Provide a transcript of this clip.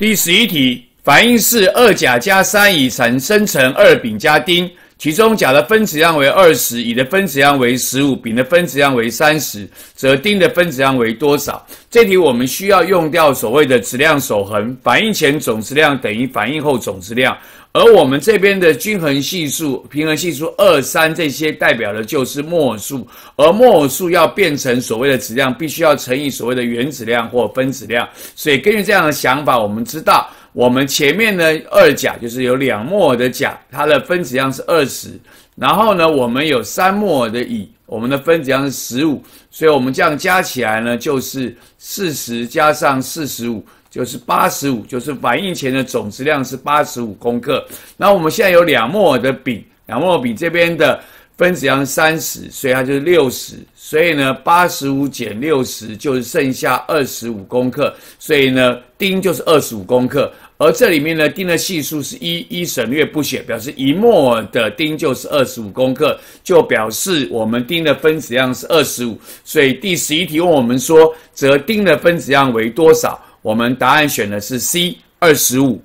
第十一题，反应式二甲加三乙醇生成二丙加丁。其中，甲的分子量为二十，乙的分子量为十五，丙的分子量为三十，则丁的分子量为多少？这题我们需要用掉所谓的质量守恒，反应前总质量等于反应后总质量。而我们这边的均衡系数、平衡系数二、三这些代表的就是摩尔数，而摩尔数要变成所谓的质量，必须要乘以所谓的原子量或分子量。所以，根据这样的想法，我们知道。我们前面呢，二甲就是有两摩尔的甲，它的分子量是二十，然后呢，我们有三摩尔的乙，我们的分子量是十五，所以我们这样加起来呢，就是四十加上四十五，就是八十五，就是反应前的总质量是八十五克。那我们现在有两摩尔的丙，两摩尔丙这边的。分子量三十，所以它就是六十，所以呢，八十五减六十就是剩下二十五克，所以呢，丁就是二十五克。而这里面呢，丁的系数是一，一省略不写，表示一摩尔的丁就是二十五克，就表示我们丁的分子量是二十五。所以第十一题问我们说，则丁的分子量为多少？我们答案选的是 C，二十五。